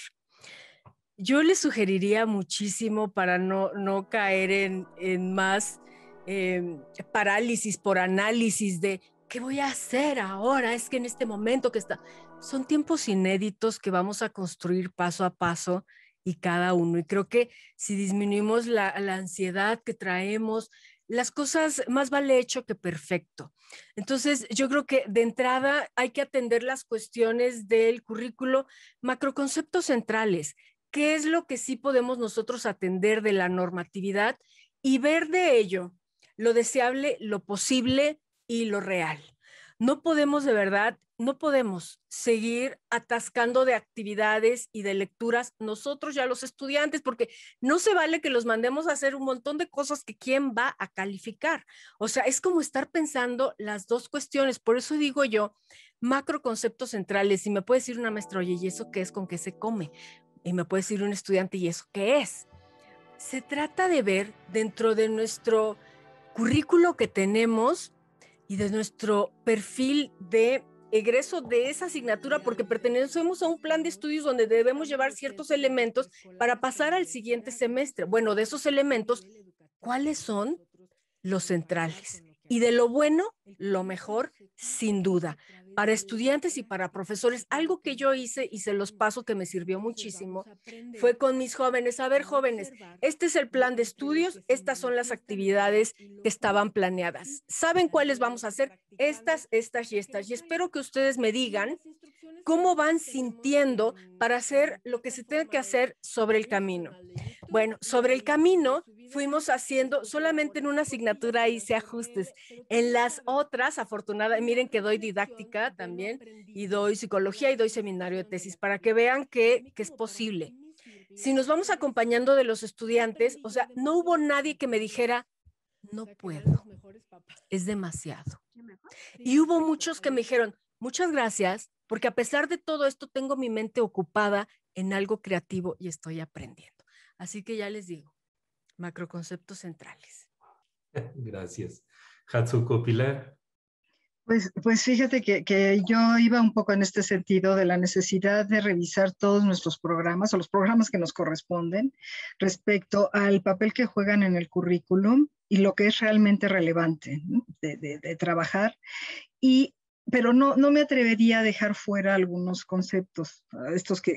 Yo les sugeriría muchísimo para no, caer en, más em, parálisis por análisis de qué voy a hacer ahora, es que en este momento que está, son tiempos inéditos que vamos a construir paso a paso y cada uno. Y creo que si disminuimos la, ansiedad que traemos, las cosas más vale hecho que perfecto. Entonces, yo creo que de entrada hay que atender las cuestiones del currículo, macroconceptos centrales, qué es lo que sí podemos nosotros atender de la normatividad y ver de ello lo deseable, lo posible y lo real. No podemos de verdad no podemos seguir atascando de actividades y de lecturas nosotros ya los estudiantes, porque no se vale que los mandemos a hacer un montón de cosas que quién va a calificar. O sea, es como estar pensando las dos cuestiones. Por eso digo yo, macro conceptos centrales. Y me puede decir una maestra, oye, ¿y eso qué es? ¿Con qué se come? Y me puede decir un estudiante, ¿y eso qué es? Se trata de ver dentro de nuestro currículo que tenemos y de nuestro perfil de egreso de esa asignatura porque pertenecemos a un plan de estudios donde debemos llevar ciertos elementos para pasar al siguiente semestre. Bueno, de esos elementos, ¿cuáles son los centrales? Y de lo bueno, lo mejor, sin duda. Para estudiantes y para profesores, algo que yo hice y se los paso que me sirvió muchísimo, fue con mis jóvenes, a ver jóvenes, este es el plan de estudios, estas son las actividades que estaban planeadas. ¿Saben cuáles vamos a hacer? Estas, estas y estas. Y espero que ustedes me digan cómo van sintiendo para hacer lo que se tiene que hacer sobre el camino. Bueno, sobre el camino fuimos haciendo, solamente en una asignatura hice ajustes. En las otras, afortunadamente, miren que doy didáctica también y doy psicología y doy seminario de tesis para que vean que, que es posible. Si nos vamos acompañando de los estudiantes, o sea, no hubo nadie que me dijera, no puedo, es demasiado. Y hubo muchos que me dijeron, muchas gracias, porque a pesar de todo esto tengo mi mente ocupada en algo creativo y estoy aprendiendo. Así que ya les digo, macroconceptos centrales. Gracias. Hatsuko Pilar. Pues, pues fíjate que, yo iba un poco en este sentido de la necesidad de revisar todos nuestros programas o los programas que nos corresponden respecto al papel que juegan en el currículum y lo que es realmente relevante de, de trabajar. Y pero no, no me atrevería a dejar fuera algunos conceptos, estos que,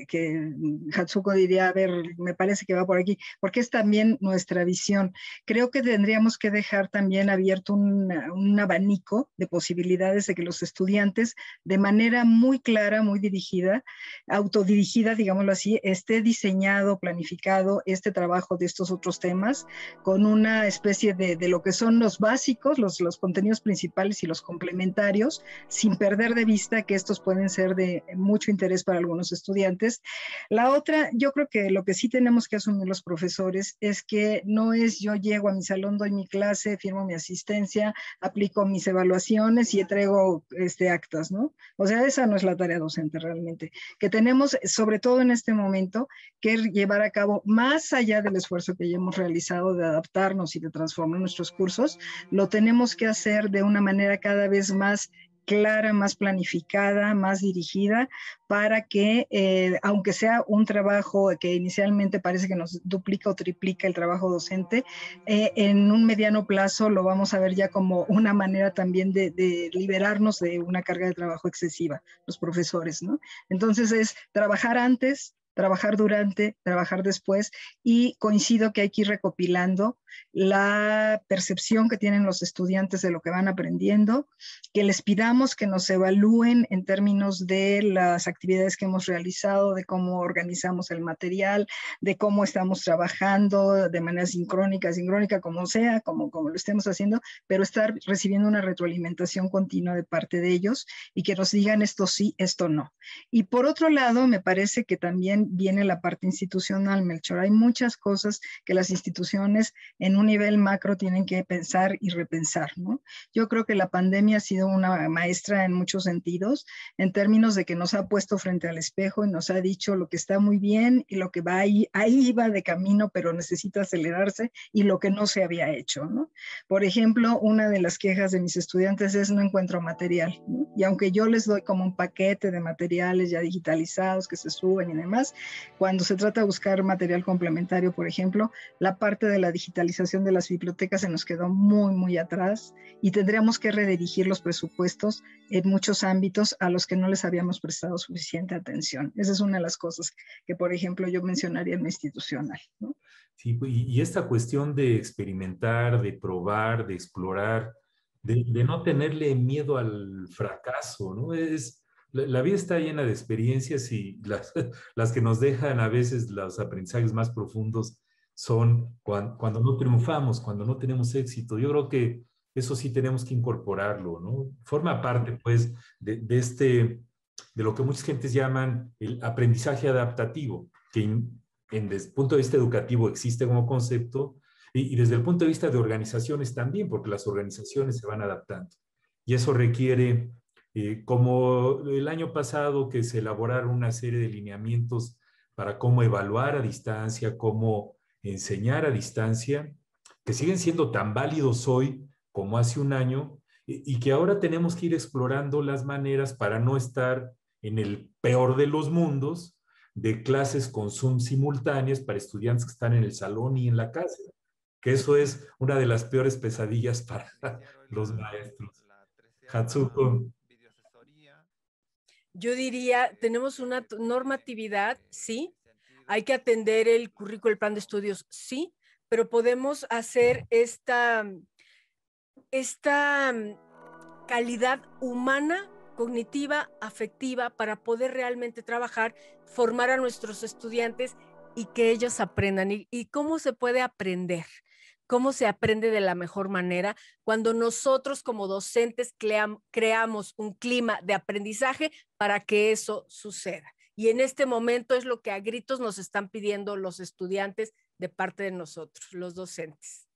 Hatsuko diría, a ver, me parece que va por aquí, porque es también nuestra visión. Creo que tendríamos que dejar también abierto un, un abanico de posibilidades de que los estudiantes, de manera muy clara, muy dirigida, autodirigida, digámoslo así, esté diseñado, planificado este trabajo de estos otros temas con una especie de, de lo que son los básicos, los, los contenidos principales y los complementarios, sin sin perder de vista que estos pueden ser de mucho interés para algunos estudiantes. La otra, yo creo que lo que sí tenemos que asumir los profesores es que no es yo llego a mi salón, doy mi clase, firmo mi asistencia, aplico mis evaluaciones y entrego este, actas, ¿no? O sea, esa no es la tarea docente realmente, que tenemos, sobre todo en este momento, que llevar a cabo más allá del esfuerzo que ya hemos realizado de adaptarnos y de transformar nuestros cursos, lo tenemos que hacer de una manera cada vez más clara, más planificada, más dirigida, para que, eh, aunque sea un trabajo que inicialmente parece que nos duplica o triplica el trabajo docente, eh, en un mediano plazo lo vamos a ver ya como una manera también de, de liberarnos de una carga de trabajo excesiva, los profesores, ¿no? Entonces es trabajar antes, trabajar durante, trabajar después y coincido que hay que ir recopilando la percepción que tienen los estudiantes de lo que van aprendiendo, que les pidamos que nos evalúen en términos de las actividades que hemos realizado, de cómo organizamos el material, de cómo estamos trabajando de manera sincrónica, sincrónica, como sea, como, como lo estemos haciendo, pero estar recibiendo una retroalimentación continua de parte de ellos y que nos digan esto sí, esto no. Y por otro lado, me parece que también viene la parte institucional, Melchor. Hay muchas cosas que las instituciones en un nivel macro tienen que pensar y repensar, ¿no? Yo creo que la pandemia ha sido una maestra en muchos sentidos, en términos de que nos ha puesto frente al espejo y nos ha dicho lo que está muy bien y lo que va ahí, ahí va de camino, pero necesita acelerarse y lo que no se había hecho, ¿no? Por ejemplo, una de las quejas de mis estudiantes es no encuentro material, Y aunque yo les doy como un paquete de materiales ya digitalizados que se suben y demás, cuando se trata de buscar material complementario, por ejemplo, la parte de la digitalización de las bibliotecas se nos quedó muy, muy atrás y tendríamos que redirigir los presupuestos en muchos ámbitos a los que no les habíamos prestado suficiente atención. Esa es una de las cosas que, por ejemplo, yo mencionaría en lo institucional. ¿no? Sí, pues, y esta cuestión de experimentar, de probar, de explorar, de, de, no tenerle miedo al fracaso, ¿no? Es, la, vida está llena de experiencias y las, las que nos dejan a veces los aprendizajes más profundos son cuando, no triunfamos, cuando no tenemos éxito. Yo creo que eso sí tenemos que incorporarlo, ¿no? Forma parte, pues, de, este, de lo que muchas gentes llaman el aprendizaje adaptativo, que en, desde el punto de vista educativo existe como concepto y desde el punto de vista de organizaciones también, porque las organizaciones se van adaptando. Y eso requiere eh, como el año pasado que se elaboraron una serie de lineamientos para cómo evaluar a distancia, cómo enseñar a distancia, que siguen siendo tan válidos hoy como hace un año y, y que ahora tenemos que ir explorando las maneras para no estar en el peor de los mundos de clases con Zoom simultáneas para estudiantes que están en el salón y en la casa, que eso es una de las peores pesadillas para los maestros. Hatsuko, yo diría, tenemos una normatividad, sí, hay que atender el currículo, el plan de estudios, sí, pero podemos hacer esta, esta mm, calidad humana, cognitiva, afectiva, para poder realmente trabajar, formar a nuestros estudiantes y que ellos aprendan. ¿Y, y cómo se puede aprender? cómo se aprende de la mejor manera, cuando nosotros como docentes creamos un clima de aprendizaje para que eso suceda. Y en este momento es lo que a gritos nos están pidiendo los estudiantes de parte de nosotros, los docentes.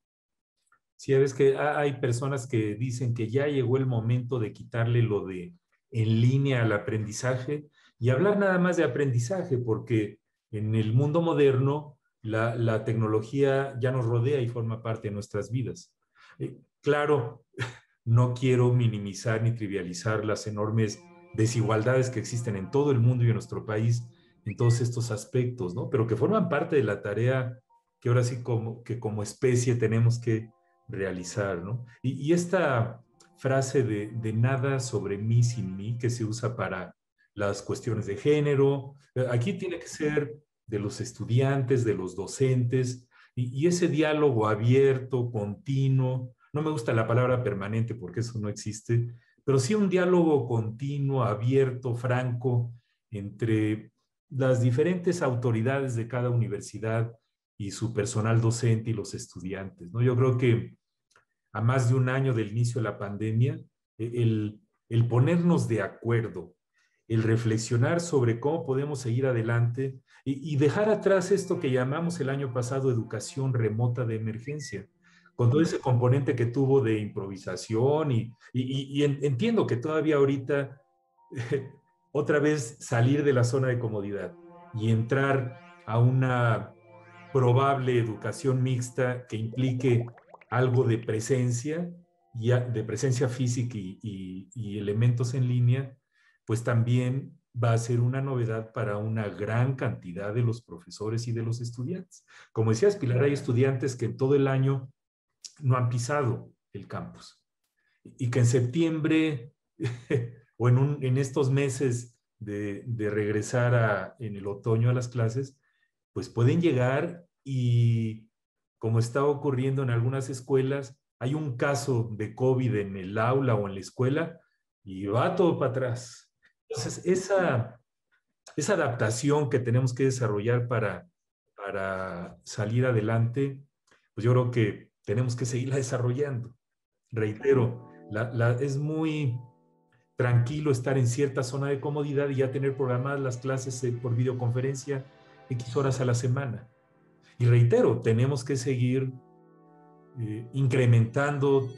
Sí, es que hay personas que dicen que ya llegó el momento de quitarle lo de en línea al aprendizaje y hablar nada más de aprendizaje, porque en el mundo moderno la, tecnología ya nos rodea y forma parte de nuestras vidas. Eh, claro, no quiero minimizar ni trivializar las enormes desigualdades que existen en todo el mundo y en nuestro país en todos estos aspectos, ¿no? Pero que forman parte de la tarea que ahora sí como, que como especie tenemos que realizar, ¿no? Y, esta frase de, de, nada sobre mí sin mí que se usa para las cuestiones de género, eh, aquí tiene que ser de los estudiantes, de los docentes, y, ese diálogo abierto, continuo, no me gusta la palabra permanente porque eso no existe, pero sí un diálogo continuo, abierto, franco, entre las diferentes autoridades de cada universidad y su personal docente y los estudiantes. ¿no? Yo creo que a más de un año del inicio de la pandemia, e, el, el ponernos de acuerdo el reflexionar sobre cómo podemos seguir adelante y, dejar atrás esto que llamamos el año pasado educación remota de emergencia, con todo ese componente que tuvo de improvisación y, entiendo que todavía ahorita otra vez salir de la zona de comodidad y entrar a una probable educación mixta que implique algo de presencia, de presencia física y, elementos en línea, pues también va a ser una novedad para una gran cantidad de los profesores y de los estudiantes. Como decías, Pilar, hay estudiantes que en todo el año no han pisado el campus y que en septiembre o en, estos meses de, regresar en el otoño a las clases, pues pueden llegar y como está ocurriendo en algunas escuelas, hay un caso de COVID en el aula o en la escuela y va todo para atrás. Entonces, esa, adaptación que tenemos que desarrollar para, salir adelante, pues yo creo que tenemos que seguirla desarrollando. Reitero, es muy tranquilo estar en cierta zona de comodidad y ya tener programadas las clases eh, por videoconferencia X horas a la semana. Y reitero, tenemos que seguir eh, incrementando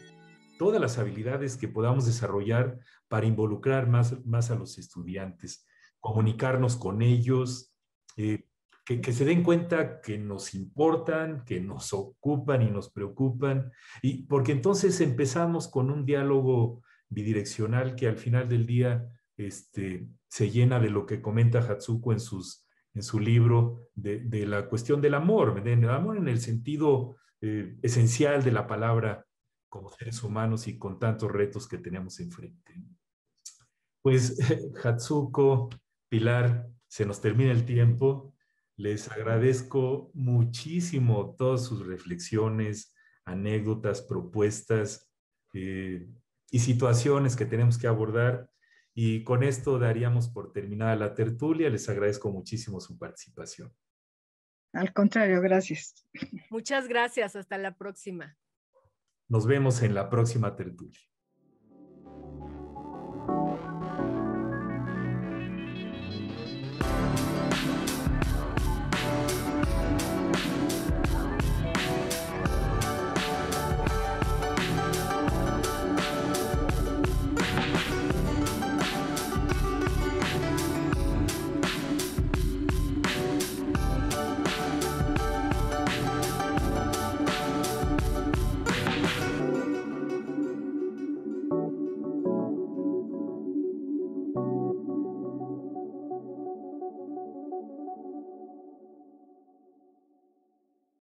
todas las habilidades que podamos desarrollar para involucrar más, más a los estudiantes, comunicarnos con ellos, eh, que, se den cuenta que nos importan, que nos ocupan y nos preocupan, y porque entonces empezamos con un diálogo bidireccional que al final del día este, se llena de lo que comenta Hatsuko en, sus, en su libro de, la cuestión del amor, el amor en el sentido eh, esencial de la palabra como seres humanos y con tantos retos que tenemos enfrente. Pues Hatsuko, Pilar, se nos termina el tiempo. Les agradezco muchísimo todas sus reflexiones, anécdotas, propuestas eh, y situaciones que tenemos que abordar. Y con esto daríamos por terminada la tertulia. Les agradezco muchísimo su participación. Al contrario, gracias. Muchas gracias. Hasta la próxima. Nos vemos en la próxima tertulia.